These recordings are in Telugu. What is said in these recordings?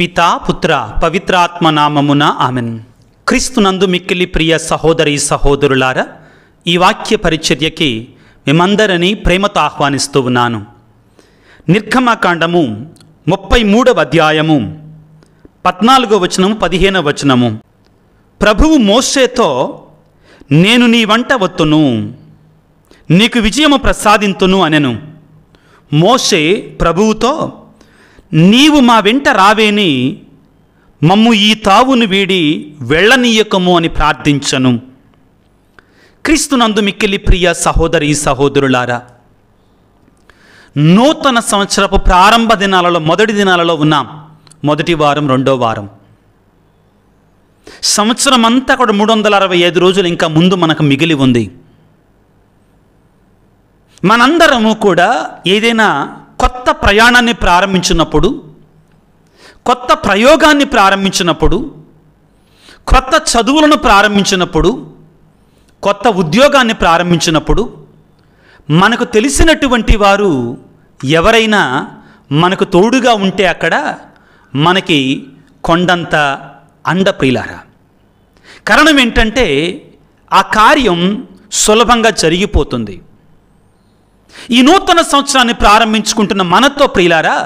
పితా పుత్ర పవిత్రాత్మ నామమున ఆమెన్ క్రీస్తునందు మిక్కిలి ప్రియ సహోదరి సహోదరులారా ఈ వాక్య పరిచర్యకి మేమందరినీ ప్రేమతో ఆహ్వానిస్తూ ఉన్నాను నిర్గమకాండము ముప్పై మూడవ అధ్యాయము పద్నాలుగో వచనము పదిహేనవ వచనము ప్రభువు మోసేతో నేను నీ వంట వత్తును నీకు విజయము ప్రసాదింతును అనెను మోషే ప్రభువుతో నీవు మా వెంట రావేని మమ్ము ఈ తావును వీడి వెళ్ళనీయకము అని ప్రార్థించను క్రీస్తునందు మిక్కిలి ప్రియ సహోదరి సహోదరులారా నూతన సంవత్సరపు ప్రారంభ దినాలలో మొదటి దినాలలో ఉన్నాం మొదటి వారం రెండో వారం సంవత్సరం అంతా కూడా మూడు వందల అరవై ఐదు రోజులు ఇంకా ముందు మనకు మిగిలి ఉంది మనందరము కూడా ఏదైనా కొత్త ప్రయాణాన్ని ప్రారంభించినప్పుడు కొత్త ప్రయోగాన్ని ప్రారంభించినప్పుడు కొత్త చదువులను ప్రారంభించినప్పుడు కొత్త ఉద్యోగాన్ని ప్రారంభించినప్పుడు మనకు తెలిసినటువంటి వారు ఎవరైనా మనకు తోడుగా ఉంటే అక్కడ మనకి కొండంత అండప్రియులారా కారణం ఏంటంటే ఆ కార్యం సులభంగా జరిగిపోతుంది ఈ నూతన సంవత్సరాన్ని ప్రారంభించుకుంటున్న మనతో ప్రియులారా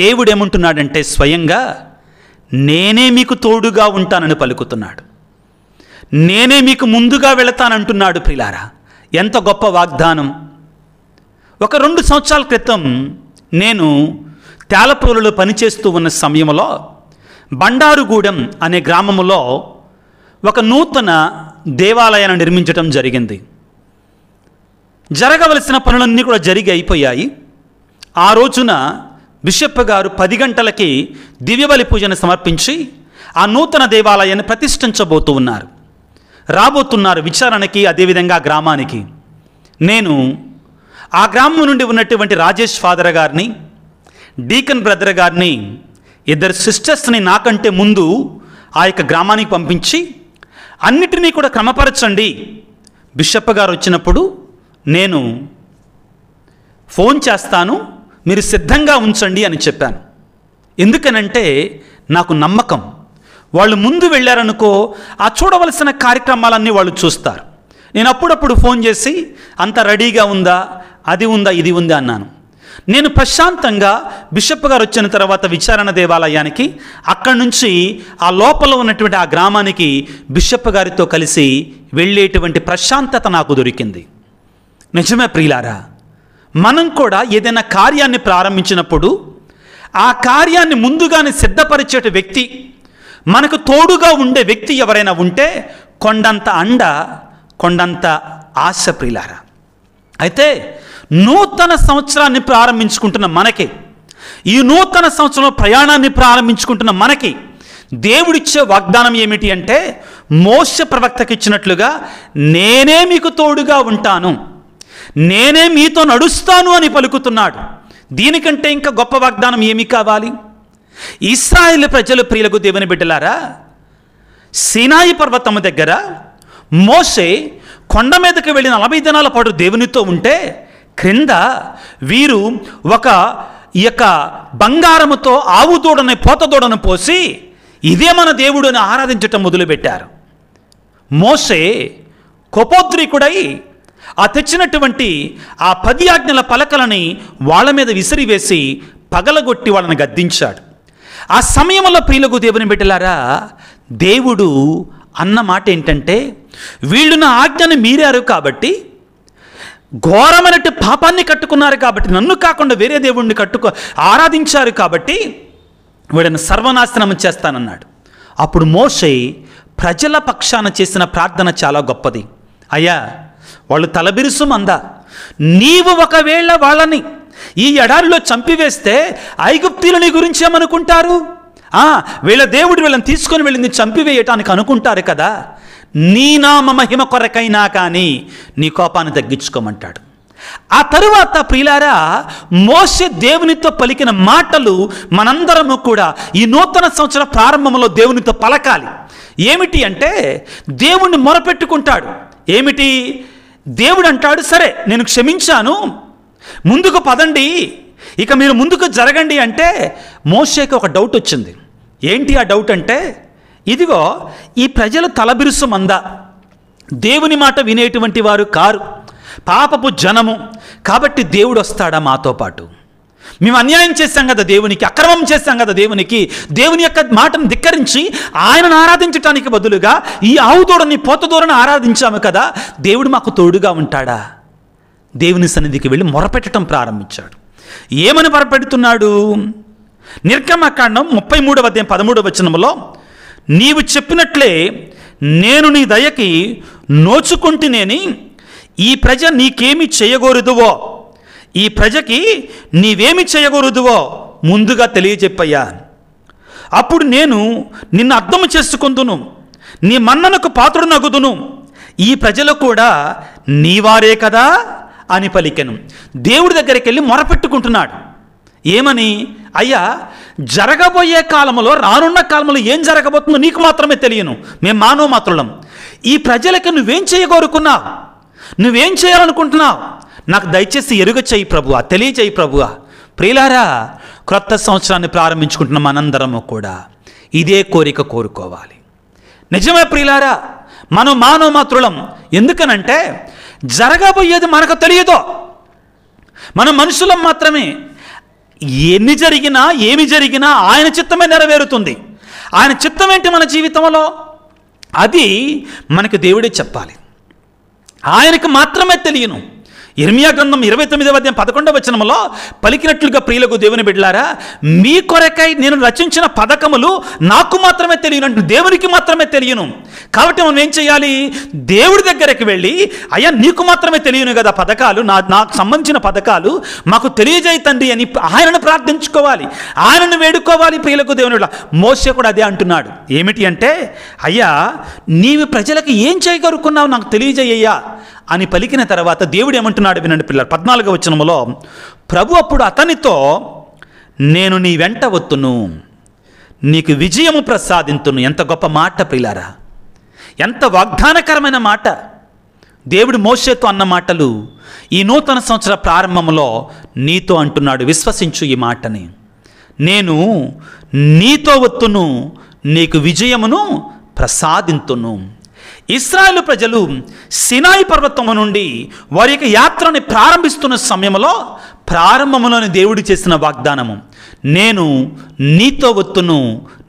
దేవుడేమంటున్నాడంటే స్వయంగా నేనే మీకు తోడుగా ఉంటానని పలుకుతున్నాడు నేనే మీకు ముందుగా వెళతానంటున్నాడు ప్రియులారా ఎంత గొప్ప వాగ్దానం ఒక రెండు సంవత్సరాల క్రితం నేను తేలపూలలో పనిచేస్తూ ఉన్న సమయంలో బండారుగూడెం అనే గ్రామంలో ఒక నూతన దేవాలయాన్ని నిర్మించడం జరిగింది జరగవలసిన పనులన్నీ కూడా జరిగి అయిపోయాయి ఆ రోజున బిషప్ గారు పది గంటలకి దివ్యబలి పూజను సమర్పించి ఆ నూతన దేవాలయాన్ని ప్రతిష్ఠించబోతూ ఉన్నారు రాబోతున్నారు విచారణకి అదేవిధంగా గ్రామానికి నేను ఆ గ్రామం నుండి ఉన్నటువంటి రాజేష్ ఫాదర్ గారిని డీకన్ బ్రదర్ గారిని ఇద్దరు సిస్టర్స్ని నాకంటే ముందు ఆ యొక్క గ్రామానికి పంపించి అన్నిటినీ కూడా క్రమపరచండి బిషప్ గారు వచ్చినప్పుడు నేను ఫోన్ చేస్తాను మీరు సిద్ధంగా ఉంచండి అని చెప్పాను ఎందుకనంటే నాకు నమ్మకం వాళ్ళు ముందు వెళ్ళారనుకో ఆ చూడవలసిన కార్యక్రమాలన్నీ వాళ్ళు చూస్తారు నేను అప్పుడప్పుడు ఫోన్ చేసి అంత రెడీగా ఉందా అది ఉందా ఇది ఉందా అన్నాను నేను ప్రశాంతంగా బిషప్ గారు వచ్చిన తర్వాత విచారణ దేవాలయానికి అక్కడి నుంచి ఆ లోపల ఉన్నటువంటి ఆ గ్రామానికి బిషప్ గారితో కలిసి వెళ్ళేటువంటి ప్రశాంతత నాకు దొరికింది నిజమే ప్రియులారా మనం కూడా ఏదైనా కార్యాన్ని ప్రారంభించినప్పుడు ఆ కార్యాన్ని ముందుగానే సిద్ధపరిచే వ్యక్తి మనకు తోడుగా ఉండే వ్యక్తి ఎవరైనా ఉంటే కొండంత అండ కొండంత ఆశ ప్రియులారా అయితే నూతన సంవత్సరాన్ని ప్రారంభించుకుంటున్న మనకి ఈ నూతన సంవత్సరం ప్రయాణాన్ని ప్రారంభించుకుంటున్న మనకి దేవుడిచ్చే వాగ్దానం ఏమిటి అంటే మోస ప్రవక్తకి ఇచ్చినట్లుగా నేనే మీకు తోడుగా ఉంటాను నేనే మీతో నడుస్తాను అని పలుకుతున్నాడు దీనికంటే ఇంకా గొప్ప వాగ్దానం ఏమి కావాలి ఇస్రాయేల్ ప్రజలు ప్రియులకు దేవుని బిడ్డలారా సినాయి పర్వతము దగ్గర మోసే కొండ మీదకి వెళ్ళిన నలభై దినాల పాటు దేవునితో ఉంటే క్రింద వీరు ఒక ఈ యొక్క బంగారముతో ఆవు పోతదూడను పోసి ఇదే మన దేవుడు అని ఆరాధించటం మొదలుపెట్టారు మోసే కోపోద్రీకుడై ఆ తెచ్చినటువంటి ఆ పది ఆజ్ఞల పలకలని వాళ్ళ మీద విసిరివేసి పగలగొట్టి వాళ్ళని గద్దించాడు ఆ సమయంలో ప్రియులకు దేవుని బిడ్డలారా దేవుడు అన్న మాట ఏంటంటే వీళ్ళు నా ఆజ్ఞను మీరారు కాబట్టి ఘోరమైనట్టు పాపాన్ని కట్టుకున్నారు కాబట్టి నన్ను కాకుండా వేరే దేవుణ్ణి కట్టుకో ఆరాధించారు కాబట్టి వీడను సర్వనాశనం చేస్తానన్నాడు అప్పుడు మోషే ప్రజల పక్షాన చేసిన ప్రార్థన చాలా గొప్పది అయ్యా వాళ్ళు తలబిరుసు మంద నీవు ఒకవేళ వాళ్ళని ఈ ఎడారిలో చంపివేస్తే ఐగుప్తీలు నీ గురించి ఏమనుకుంటారు వీళ్ళ దేవుడు వీళ్ళని తీసుకొని వెళ్ళింది చంపివేయటానికి అనుకుంటారు కదా నీ నామ మహిమ కొరకైనా కానీ నీ కోపాన్ని తగ్గించుకోమంటాడు ఆ తరువాత ప్రియులారా మోసే దేవునితో పలికిన మాటలు మనందరము కూడా ఈ నూతన సంవత్సర ప్రారంభంలో దేవునితో పలకాలి ఏమిటి అంటే దేవుణ్ణి మొరపెట్టుకుంటాడు ఏమిటి దేవుడు అంటాడు సరే నేను క్షమించాను ముందుకు పదండి ఇక మీరు ముందుకు జరగండి అంటే మోషేకి ఒక డౌట్ వచ్చింది ఏంటి ఆ డౌట్ అంటే ఇదిగో ఈ ప్రజలు తలబిరుసు మంద దేవుని మాట వినేటువంటి వారు కారు పాపపు జనము కాబట్టి దేవుడు వస్తాడా మాతో పాటు మేము అన్యాయం చేస్తాం కదా దేవునికి అక్రమం చేస్తాం కదా దేవునికి దేవుని యొక్క మాటను ధిక్కరించి ఆయనను ఆరాధించటానికి బదులుగా ఈ ఆవు తోడని పోత ఆరాధించాము కదా దేవుడు మాకు తోడుగా ఉంటాడా దేవుని సన్నిధికి వెళ్ళి మొరపెట్టడం ప్రారంభించాడు ఏమని మొరపెడుతున్నాడు నిర్గమకాండం ముప్పై మూడవ అధ్యాయం పదమూడవ వచనంలో నీవు చెప్పినట్లే నేను నీ దయకి నోచుకుంటునేని ఈ ప్రజ నీకేమి చేయగోరుదువో ఈ ప్రజకి నీవేమి చేయకూడదువో ముందుగా తెలియచెప్పయ్యా అప్పుడు నేను నిన్ను అర్థం చేసుకుందును నీ మన్ననకు పాత్రుడు నగుదును ఈ ప్రజలు కూడా నీవారే కదా అని పలికెను దేవుడి దగ్గరికి వెళ్ళి మొరపెట్టుకుంటున్నాడు ఏమని అయ్యా జరగబోయే కాలంలో రానున్న కాలంలో ఏం జరగబోతుందో నీకు మాత్రమే తెలియను మేము మానవ మాత్రులం ఈ ప్రజలకి నువ్వేం చేయగోరుకున్నావు నువ్వేం చేయాలనుకుంటున్నావు నాకు దయచేసి ఎరుగ చేయి ప్రభువా తెలియచేయి ప్రభువా ప్రియులారా క్రొత్త సంవత్సరాన్ని ప్రారంభించుకుంటున్న మనందరము కూడా ఇదే కోరిక కోరుకోవాలి నిజమే ప్రియులారా మనం మానవ మాతృలం ఎందుకనంటే జరగబోయేది మనకు తెలియదు మన మనుషులం మాత్రమే ఎన్ని జరిగినా ఏమి జరిగినా ఆయన చిత్తమే నెరవేరుతుంది ఆయన చిత్తం ఏంటి మన జీవితంలో అది మనకు దేవుడే చెప్పాలి ఆయనకు మాత్రమే తెలియను ఇర్మియా గ్రంథం ఇరవై తొమ్మిదవ అధ్యాయం పదకొండవ వచనంలో పలికినట్లుగా ప్రియులకు దేవుని బిడ్డారా మీ కొరకై నేను రచించిన పథకములు నాకు మాత్రమే తెలియను దేవునికి మాత్రమే తెలియను కాబట్టి మనం ఏం చేయాలి దేవుడి దగ్గరికి వెళ్ళి అయ్యా నీకు మాత్రమే తెలియను కదా పథకాలు నా నాకు సంబంధించిన పథకాలు మాకు తెలియజేయ తండ్రి అని ఆయనను ప్రార్థించుకోవాలి ఆయనను వేడుకోవాలి ప్రియులకు దేవుని మోసే కూడా అదే అంటున్నాడు ఏమిటి అంటే అయ్యా నీవి ప్రజలకు ఏం చేయగలుగుకున్నావు నాకు తెలియజేయ్యా అని పలికిన తర్వాత దేవుడు ఏమంటున్నాడు వినండి పిల్లలు పద్నాలుగు వచనములో ప్రభు అప్పుడు అతనితో నేను నీ వెంట వత్తును నీకు విజయము ప్రసాదింతును ఎంత గొప్ప మాట పిల్లారా ఎంత వాగ్దానకరమైన మాట దేవుడు మోసేతో అన్న మాటలు ఈ నూతన సంవత్సర ప్రారంభంలో నీతో అంటున్నాడు విశ్వసించు ఈ మాటని నేను నీతో వత్తును నీకు విజయమును ప్రసాదింతును ఇస్రాయేల్ ప్రజలు సినాయి పర్వతము నుండి వారి యొక్క యాత్రని ప్రారంభిస్తున్న సమయంలో ప్రారంభములోని దేవుడు చేసిన వాగ్దానము నేను నీతో ఒత్తును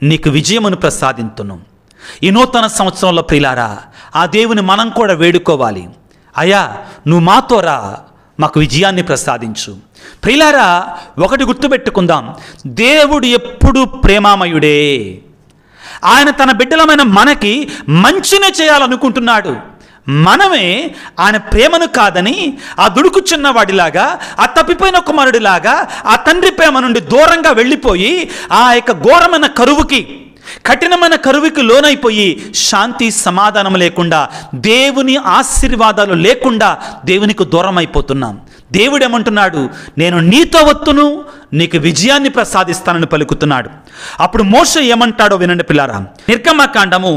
నీకు విజయమును ప్రసాదింతును ఈ నూతన సంవత్సరంలో ప్రిలారా ఆ దేవుని మనం కూడా వేడుకోవాలి అయా నువ్వు మాతో రా మాకు విజయాన్ని ప్రసాదించు ప్రిలారా ఒకటి గుర్తుపెట్టుకుందాం దేవుడు ఎప్పుడు ప్రేమామయుడే ఆయన తన బిడ్డలమైన మనకి మంచినే చేయాలనుకుంటున్నాడు మనమే ఆయన ప్రేమను కాదని ఆ దుడుకుచున్న వాడిలాగా ఆ తప్పిపోయిన కుమారుడిలాగా ఆ తండ్రి ప్రేమ నుండి దూరంగా వెళ్ళిపోయి ఆ యొక్క ఘోరమైన కరువుకి కఠినమైన కరువుకి లోనైపోయి శాంతి సమాధానం లేకుండా దేవుని ఆశీర్వాదాలు లేకుండా దేవునికి దూరం అయిపోతున్నాం దేవుడు ఏమంటున్నాడు నేను నీతో వత్తును నీకు విజయాన్ని ప్రసాదిస్తానని పలుకుతున్నాడు అప్పుడు మోస ఏమంటాడో వినండి పిల్లారా నిర్గమకాండము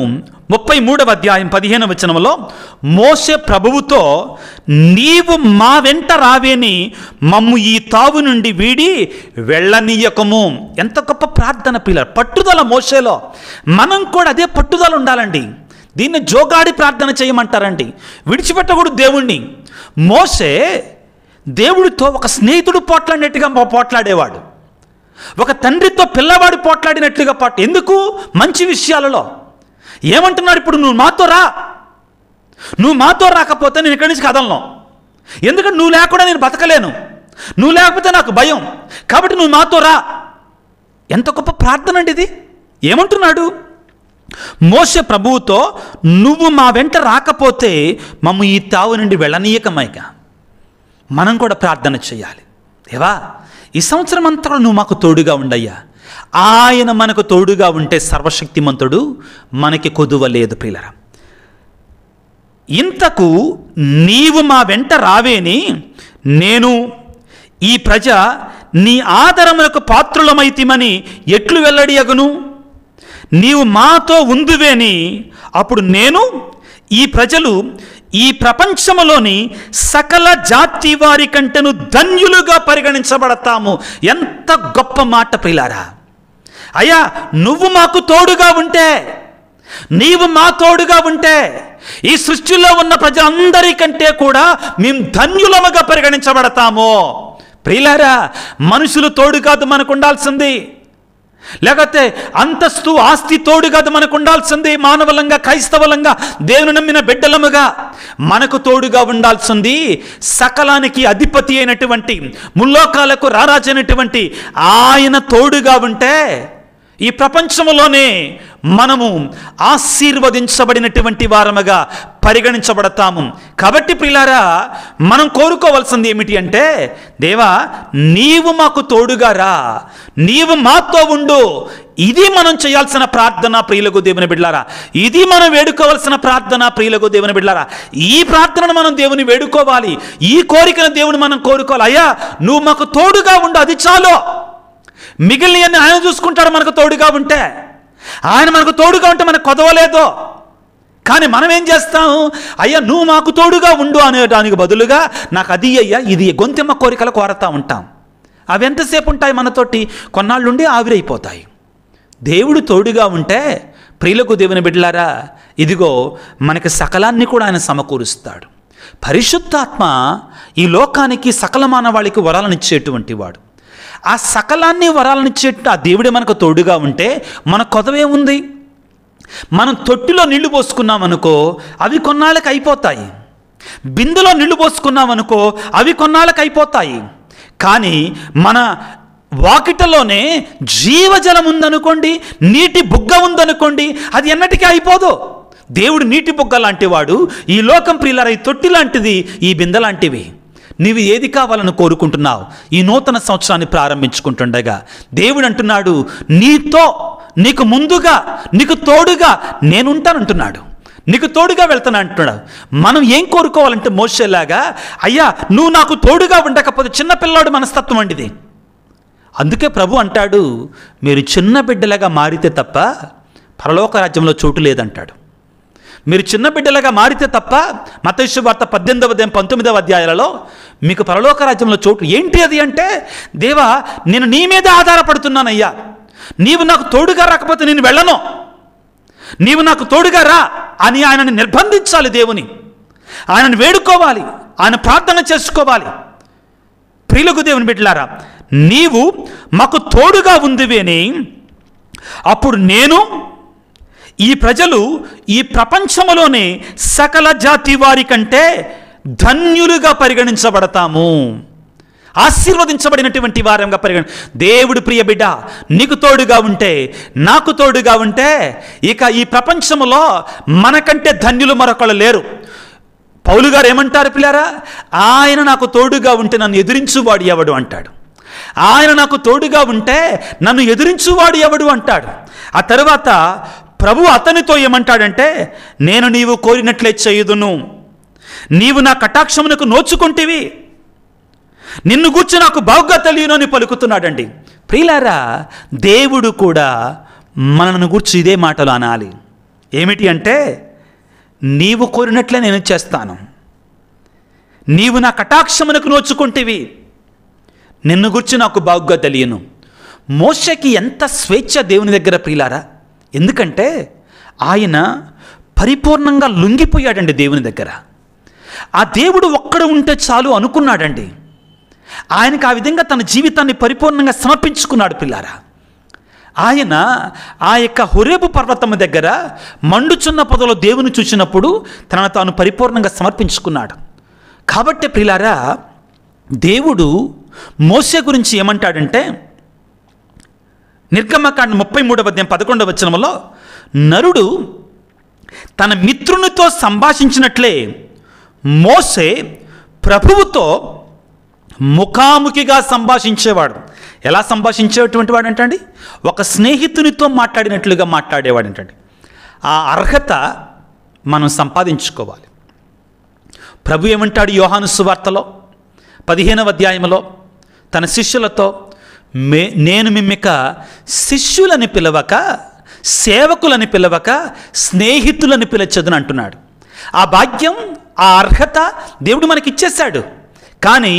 ముప్పై మూడవ అధ్యాయం పదిహేను వచనంలో మోసే ప్రభువుతో నీవు మా వెంట రావేని మమ్ము ఈ తావు నుండి వీడి వెళ్ళనీయకము ఎంత గొప్ప ప్రార్థన పిల్ల పట్టుదల మోసేలో మనం కూడా అదే పట్టుదల ఉండాలండి దీన్ని జోగాడి ప్రార్థన చేయమంటారండి విడిచిపెట్టకూడదు దేవుణ్ణి మోసే దేవుడితో ఒక స్నేహితుడు పోట్లాడినట్టుగా పోట్లాడేవాడు ఒక తండ్రితో పిల్లవాడు పోట్లాడినట్లుగా పాటు ఎందుకు మంచి విషయాలలో ఏమంటున్నాడు ఇప్పుడు నువ్వు మాతో రా నువ్వు మాతో రాకపోతే నేను ఇక్కడి నుంచి కదలను ఎందుకంటే నువ్వు లేకుండా నేను బతకలేను నువ్వు లేకపోతే నాకు భయం కాబట్టి నువ్వు మాతో రా ఎంత గొప్ప ప్రార్థన అండి ఇది ఏమంటున్నాడు మోస ప్రభువుతో నువ్వు మా వెంట రాకపోతే మమ్మ ఈ తావు నుండి వెళ్ళనీయకమైగా మనం కూడా ప్రార్థన చేయాలి దేవా ఈ సంవత్సరం అంతా నువ్వు మాకు తోడుగా ఉండయ్యా ఆయన మనకు తోడుగా ఉంటే సర్వశక్తిమంతుడు మనకి కొదువ లేదు ప్రియులరా ఇంతకు నీవు మా వెంట రావేని నేను ఈ ప్రజ నీ ఆదరములకు పాత్రులమైతిమని ఎట్లు అగును నీవు మాతో ఉందువేని అప్పుడు నేను ఈ ప్రజలు ఈ ప్రపంచములోని సకల జాతి వారి కంటేను ధన్యులుగా పరిగణించబడతాము ఎంత గొప్ప మాట ప్రిలారా అయ్యా నువ్వు మాకు తోడుగా ఉంటే నీవు మా తోడుగా ఉంటే ఈ సృష్టిలో ఉన్న ప్రజలందరికంటే కూడా మేము ధన్యులముగా పరిగణించబడతాము ప్రిలారా మనుషులు తోడు కాదు మనకు ఉండాల్సింది లేకపోతే అంతస్తు ఆస్తి తోడు కాదు మనకు ఉండాల్సింది మానవలంగా క్రైస్తవలంగా దేవుని నమ్మిన బిడ్డలముగా మనకు తోడుగా ఉండాల్సింది సకలానికి అధిపతి అయినటువంటి ముల్లోకాలకు రారాజైనటువంటి ఆయన తోడుగా ఉంటే ఈ ప్రపంచంలోనే మనము ఆశీర్వదించబడినటువంటి వారముగా పరిగణించబడతాము కాబట్టి ప్రిలారా మనం కోరుకోవాల్సింది ఏమిటి అంటే దేవా నీవు మాకు తోడుగా రా నీవు మాతో ఉండు ఇది మనం చేయాల్సిన ప్రార్థన ప్రియులకు దేవుని బిడ్డారా ఇది మనం వేడుకోవాల్సిన ప్రార్థన ప్రియులకు దేవుని బిడ్డారా ఈ ప్రార్థనను మనం దేవుని వేడుకోవాలి ఈ కోరికను దేవుని మనం కోరుకోవాలి అయ్యా నువ్వు మాకు తోడుగా ఉండు అది చాలు మిగిలిన ఆయన చూసుకుంటాడు మనకు తోడుగా ఉంటే ఆయన మనకు తోడుగా ఉంటే మనకు కొదవలేదో కానీ మనం ఏం చేస్తాం అయ్యా నువ్వు మాకు తోడుగా ఉండు అనేదానికి బదులుగా నాకు అది అయ్యా ఇది గొంతెమ్మ కోరికలు కోరతా ఉంటాం అవి ఎంతసేపు ఉంటాయి మనతోటి కొన్నాళ్ళుండి ఆవిరైపోతాయి దేవుడు తోడుగా ఉంటే ప్రియులకు దేవుని బిడ్డలారా ఇదిగో మనకి సకలాన్ని కూడా ఆయన సమకూరుస్తాడు పరిశుద్ధాత్మ ఈ లోకానికి సకల మానవాళికి వరాలనిచ్చేటువంటి వాడు ఆ సకలాన్ని వరాలనిచ్చేట్టు ఆ దేవుడే మనకు తోడుగా ఉంటే మన కొదవేముంది మనం తొట్టిలో నీళ్లు పోసుకున్నాం అనుకో అవి కొన్నాళ్ళకి అయిపోతాయి బిందులో నీళ్లు పోసుకున్నాం అనుకో అవి కొన్నాళ్ళకి అయిపోతాయి కానీ మన వాకిటలోనే జీవజలం ఉందనుకోండి నీటి బుగ్గ ఉందనుకోండి అది ఎన్నటికీ అయిపోదు దేవుడు నీటి బుగ్గ లాంటివాడు ఈ లోకం ప్రియులరా ఈ తొట్టి లాంటిది ఈ బింద లాంటివి నీవు ఏది కావాలని కోరుకుంటున్నావు ఈ నూతన సంవత్సరాన్ని ప్రారంభించుకుంటుండగా దేవుడు అంటున్నాడు నీతో నీకు ముందుగా నీకు తోడుగా నేనుంటానంటున్నాడు నీకు తోడుగా వెళ్తాను అంటున్నాడు మనం ఏం కోరుకోవాలంటే మోసేలాగా అయ్యా నువ్వు నాకు తోడుగా ఉండకపోతే చిన్నపిల్లాడు మనస్తత్వం అండిది అందుకే ప్రభు అంటాడు మీరు చిన్న బిడ్డలాగా మారితే తప్ప పరలోక రాజ్యంలో చోటు లేదంటాడు మీరు చిన్న బిడ్డలుగా మారితే తప్ప మతేశ్వ వార్త పద్దెనిమిదవ దేం పంతొమ్మిదవ అధ్యాయాలలో మీకు పరలోక రాజ్యంలో చోటు ఏంటి అది అంటే దేవా నేను నీ మీద ఆధారపడుతున్నానయ్యా నీవు నాకు తోడుగా రాకపోతే నేను వెళ్ళను నీవు నాకు తోడుగా రా అని ఆయనని నిర్బంధించాలి దేవుని ఆయనను వేడుకోవాలి ఆయన ప్రార్థన చేసుకోవాలి ప్రియులకు దేవుని బిడ్డలారా నీవు మాకు తోడుగా ఉందివేని అప్పుడు నేను ఈ ప్రజలు ఈ ప్రపంచంలోనే సకల జాతి వారి కంటే ధన్యులుగా పరిగణించబడతాము ఆశీర్వదించబడినటువంటి వారంగా పరిగణ దేవుడు ప్రియ బిడ్డ నీకు తోడుగా ఉంటే నాకు తోడుగా ఉంటే ఇక ఈ ప్రపంచంలో మనకంటే ధన్యులు మరొకళ్ళు లేరు పౌలు గారు ఏమంటారు పిల్లారా ఆయన నాకు తోడుగా ఉంటే నన్ను ఎదిరించువాడు ఎవడు అంటాడు ఆయన నాకు తోడుగా ఉంటే నన్ను ఎదిరించువాడు ఎవడు అంటాడు ఆ తర్వాత ప్రభు అతనితో ఏమంటాడంటే నేను నీవు కోరినట్లే చేయుదును నీవు నా కటాక్షమునకు నోచుకుంటేవి నిన్ను గుర్చి నాకు తెలియను అని పలుకుతున్నాడండి ప్రియులారా దేవుడు కూడా మనను గుర్చి ఇదే మాటలు అనాలి ఏమిటి అంటే నీవు కోరినట్లే నేను చేస్తాను నీవు నా కటాక్షమునకు నోచుకుంటేవి నిన్ను గుర్చి నాకు బాగుగా తెలియను మోషకి ఎంత స్వేచ్ఛ దేవుని దగ్గర ప్రియులారా ఎందుకంటే ఆయన పరిపూర్ణంగా లొంగిపోయాడండి దేవుని దగ్గర ఆ దేవుడు ఒక్కడ ఉంటే చాలు అనుకున్నాడండి ఆయనకు ఆ విధంగా తన జీవితాన్ని పరిపూర్ణంగా సమర్పించుకున్నాడు పిల్లారా ఆయన ఆ యొక్క హురేపు పర్వతం దగ్గర మండుచున్న పొదలో దేవుని చూసినప్పుడు తనను తాను పరిపూర్ణంగా సమర్పించుకున్నాడు కాబట్టి ప్రిలారా దేవుడు మోసే గురించి ఏమంటాడంటే నిర్గమకాండ ముప్పై మూడవ అధ్యాయం పదకొండవ వచనంలో నరుడు తన మిత్రునితో సంభాషించినట్లే మోసే ప్రభువుతో ముఖాముఖిగా సంభాషించేవాడు ఎలా సంభాషించేటువంటి వాడు ఏంటండి ఒక స్నేహితునితో మాట్లాడినట్లుగా మాట్లాడేవాడు ఏంటండి ఆ అర్హత మనం సంపాదించుకోవాలి ప్రభు ఏమంటాడు యోహాను సువార్తలో పదిహేనవ అధ్యాయంలో తన శిష్యులతో మే నేను మిమ్మిక శిష్యులని పిలవక సేవకులని పిలవక స్నేహితులని పిలచదని అంటున్నాడు ఆ భాగ్యం ఆ అర్హత దేవుడు మనకిచ్చేశాడు కానీ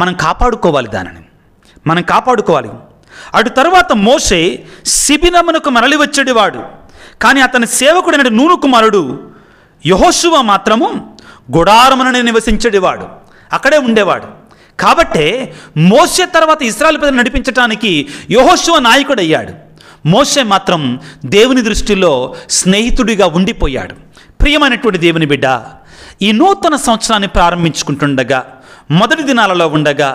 మనం కాపాడుకోవాలి దానిని మనం కాపాడుకోవాలి అటు తర్వాత మోసే శిబిరమునకు మరలి వచ్చేటివాడు కానీ అతని సేవకుడైన నూను కుమారుడు యహోశువ మాత్రము గుడారమునని నివసించేటివాడు అక్కడే ఉండేవాడు కాబట్టే మోసే తర్వాత ఇస్రాయల్ పేద నడిపించడానికి యహోశువ నాయకుడయ్యాడు మోసే మాత్రం దేవుని దృష్టిలో స్నేహితుడిగా ఉండిపోయాడు ప్రియమైనటువంటి దేవుని బిడ్డ ఈ నూతన సంవత్సరాన్ని ప్రారంభించుకుంటుండగా మొదటి దినాలలో ఉండగా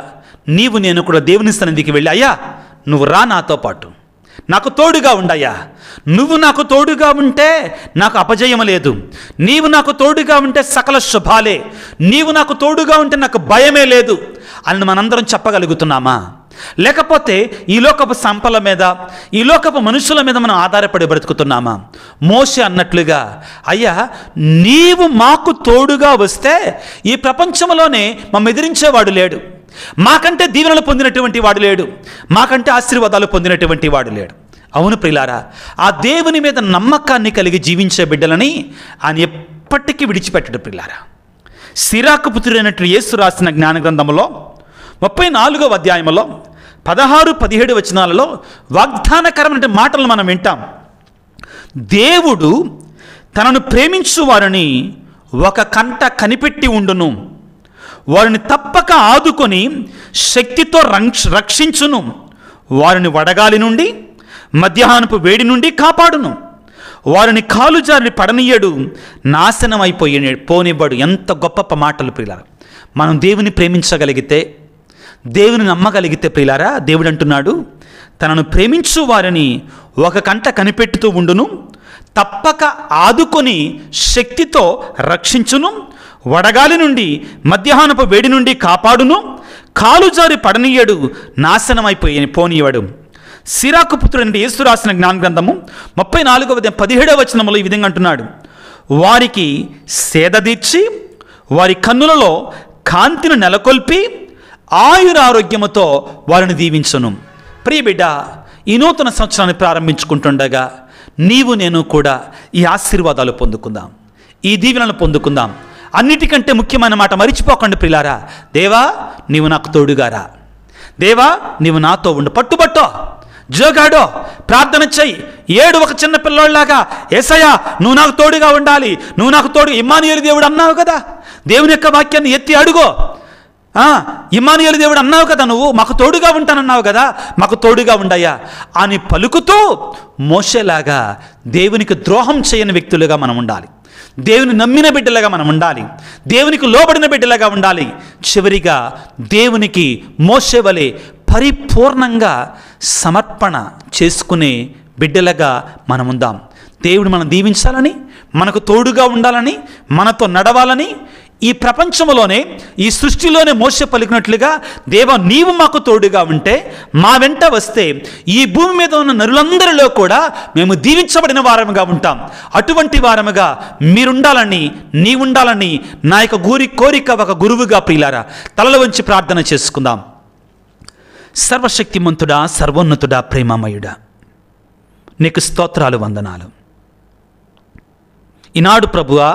నీవు నేను కూడా దేవుని సన్నిధికి వెళ్ళి అయ్యా నువ్వు రా నాతో పాటు నాకు తోడుగా ఉండయ్యా నువ్వు నాకు తోడుగా ఉంటే నాకు అపజయం లేదు నీవు నాకు తోడుగా ఉంటే సకల శుభాలే నీవు నాకు తోడుగా ఉంటే నాకు భయమే లేదు అని మనందరం చెప్పగలుగుతున్నామా లేకపోతే ఈ లోకపు సంపల మీద ఈ లోకపు మనుషుల మీద మనం ఆధారపడి బ్రతుకుతున్నామా మోసే అన్నట్లుగా అయ్యా నీవు మాకు తోడుగా వస్తే ఈ ప్రపంచంలోనే మమ్మ ఎదిరించేవాడు లేడు మాకంటే దీవెనలు పొందినటువంటి వాడు లేడు మాకంటే ఆశీర్వాదాలు పొందినటువంటి వాడు లేడు అవును ప్రిలారా ఆ దేవుని మీద నమ్మకాన్ని కలిగి జీవించే బిడ్డలని ఆయన ఎప్పటికీ విడిచిపెట్టడు ప్రిలారా సిరాకు పుత్రుడైనట్టు యేసు రాసిన జ్ఞానగ్రంథంలో ముప్పై నాలుగవ అధ్యాయంలో పదహారు పదిహేడు వచనాలలో వాగ్దానకరమైన మాటలు మనం వింటాం దేవుడు తనను ప్రేమించు వారిని ఒక కంట కనిపెట్టి ఉండును వారిని తప్పక ఆదుకొని శక్తితో రక్షించును వారిని వడగాలి నుండి మధ్యాహ్నపు వేడి నుండి కాపాడును వారిని కాలు జారిని పడనీయడు నాశనం అయిపోయి పోనివ్వడు ఎంత గొప్ప మాటలు పిల్లలు మనం దేవుని ప్రేమించగలిగితే దేవుని నమ్మగలిగితే ప్రియులారా దేవుడు అంటున్నాడు తనను ప్రేమించు వారిని ఒక కంట కనిపెట్టుతూ ఉండును తప్పక ఆదుకొని శక్తితో రక్షించును వడగాలి నుండి మధ్యాహ్నపు వేడి నుండి కాపాడును కాలు జారి పడనీయడు నాశనమైపోయి పోనీయడు సిరాకు పుత్రుడు యేసు రాసిన జ్ఞాన గ్రంథము ముప్పై నాలుగవ పదిహేడవ వచనంలో ఈ విధంగా అంటున్నాడు వారికి సేదదీర్చి వారి కన్నులలో కాంతిని నెలకొల్పి ఆయుర ఆరోగ్యముతో వారిని ప్రియ ప్రియబిడ్డ ఈ నూతన సంవత్సరాన్ని ప్రారంభించుకుంటుండగా నీవు నేను కూడా ఈ ఆశీర్వాదాలు పొందుకుందాం ఈ దీవెనలు పొందుకుందాం అన్నిటికంటే ముఖ్యమైన మాట మరిచిపోకండి ప్రిలారా దేవా నీవు నాకు తోడుగారా దేవా నీవు నాతో ఉండు పట్టుబట్టో జోగాడో ప్రార్థన చెయ్యి ఏడు ఒక చిన్న పిల్లోళ్ళలాగా ఏసయ్యా నువ్వు నాకు తోడుగా ఉండాలి నువ్వు నాకు తోడు ఇమ్మానియలు దేవుడు అన్నావు కదా దేవుని యొక్క వాక్యాన్ని ఎత్తి అడుగో ఇమానుయలు దేవుడు అన్నావు కదా నువ్వు మాకు తోడుగా ఉంటానన్నావు కదా మాకు తోడుగా ఉండయా అని పలుకుతూ మోసేలాగా దేవునికి ద్రోహం చేయని వ్యక్తులుగా మనం ఉండాలి దేవుని నమ్మిన బిడ్డలుగా మనం ఉండాలి దేవునికి లోబడిన బిడ్డలుగా ఉండాలి చివరిగా దేవునికి మోసేవలే పరిపూర్ణంగా సమర్పణ చేసుకునే బిడ్డలుగా మనం ఉందాం దేవుడు మనం దీవించాలని మనకు తోడుగా ఉండాలని మనతో నడవాలని ఈ ప్రపంచంలోనే ఈ సృష్టిలోనే మోస పలికినట్లుగా దేవ నీవు మాకు తోడుగా ఉంటే మా వెంట వస్తే ఈ భూమి మీద ఉన్న నరులందరిలో కూడా మేము దీవించబడిన వారముగా ఉంటాం అటువంటి వారముగా మీరుండాలని నీవుండాలని నా యొక్క గురి కోరిక ఒక గురువుగా ప్రియులారా తలలు వంచి ప్రార్థన చేసుకుందాం సర్వశక్తిమంతుడా సర్వోన్నతుడా ప్రేమమయుడా నీకు స్తోత్రాలు వందనాలు ఈనాడు ప్రభువా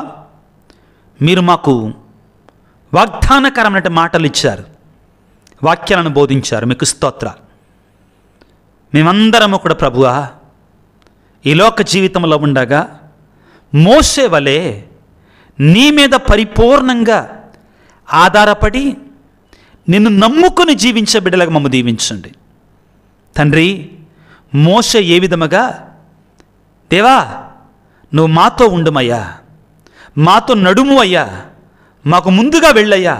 మీరు మాకు వాగ్దానకరమైన మాటలు ఇచ్చారు వాక్యాలను బోధించారు మీకు స్తోత్ర మేమందరము కూడా ప్రభువా ఈ లోక జీవితంలో ఉండగా మోసే వలె నీ మీద పరిపూర్ణంగా ఆధారపడి నిన్ను నమ్ముకుని జీవించే బిడ్డలకు మమ్మ దీవించండి తండ్రి మోస ఏ విధముగా దేవా నువ్వు మాతో ఉండుమయ్యా మాతో నడుము అయ్యా మాకు ముందుగా వెళ్ళయ్యా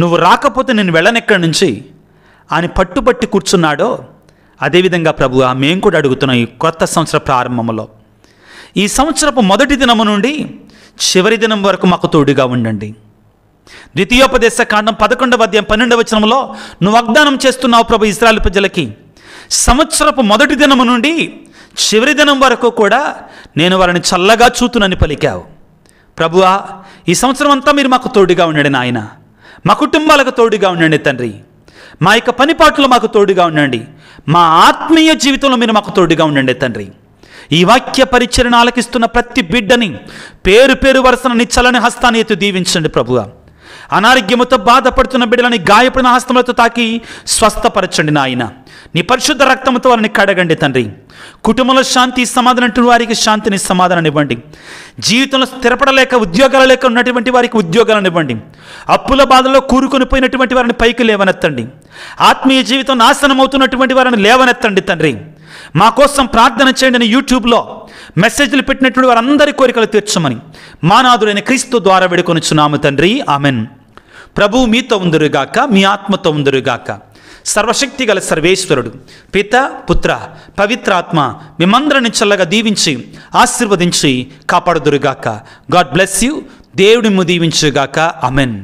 నువ్వు రాకపోతే నేను వెళ్ళనెక్కడి నుంచి అని పట్టుపట్టి కూర్చున్నాడో అదేవిధంగా ప్రభు మేము కూడా అడుగుతున్నాం ఈ కొత్త సంవత్సర ప్రారంభంలో ఈ సంవత్సరపు మొదటి దినము నుండి చివరి దినం వరకు మాకు తోడుగా ఉండండి ద్వితీయోపదేశ కాండం పదకొండవ అధ్యాయం పన్నెండవ వచనంలో నువ్వు వాగ్దానం చేస్తున్నావు ప్రభు ఇస్రాయల్ ప్రజలకి సంవత్సరపు మొదటి దినము నుండి చివరి దినం వరకు కూడా నేను వారిని చల్లగా చూతునని పలికావు ప్రభువా ఈ సంవత్సరం అంతా మీరు మాకు తోడుగా ఉండండి నాయన మా కుటుంబాలకు తోడుగా ఉండండి తండ్రి మా యొక్క పనిపాట్లు మాకు తోడుగా ఉండండి మా ఆత్మీయ జీవితంలో మీరు మాకు తోడుగా ఉండండి తండ్రి ఈ వాక్య పరిచరణ ఆలకిస్తున్న ప్రతి బిడ్డని పేరు పేరు వరుసన నిచ్చలని హస్తాన్ని ఎత్తు దీవించండి ప్రభువా అనారోగ్యముతో బాధపడుతున్న బిడ్డలని గాయపడిన హస్తములతో తాకి స్వస్థపరచండి నాయన నీ పరిశుద్ధ రక్తముతో వారిని కడగండి తండ్రి కుటుంబంలో శాంతి సమాధానం అంటున్న వారికి శాంతిని సమాధానం ఇవ్వండి జీవితంలో స్థిరపడలేక ఉద్యోగాలు లేక ఉన్నటువంటి వారికి ఉద్యోగాలను ఇవ్వండి అప్పుల బాధలో కూరుకొని పోయినటువంటి వారిని పైకి లేవనెత్తండి ఆత్మీయ జీవితం నాశనం అవుతున్నటువంటి వారిని లేవనెత్తండి తండ్రి మా కోసం ప్రార్థన చేయండి అని యూట్యూబ్లో మెసేజ్లు పెట్టినటువంటి వారందరి కోరికలు తీర్చమని మానాదుడైన క్రీస్తు ద్వారా వేడుకొనిచున్నాము తండ్రి ఆమెన్ ప్రభు మీతో ఉందరుగాక మీ ఆత్మతో ఉందరుగాక సర్వశక్తి గల సర్వేశ్వరుడు పిత పుత్ర పవిత్రాత్మ మిమ్మందరిని చల్లగా దీవించి ఆశీర్వదించి కాపాడుదురుగాక గాడ్ బ్లెస్ యూ దేవుడిని దీవించుగాక అమెన్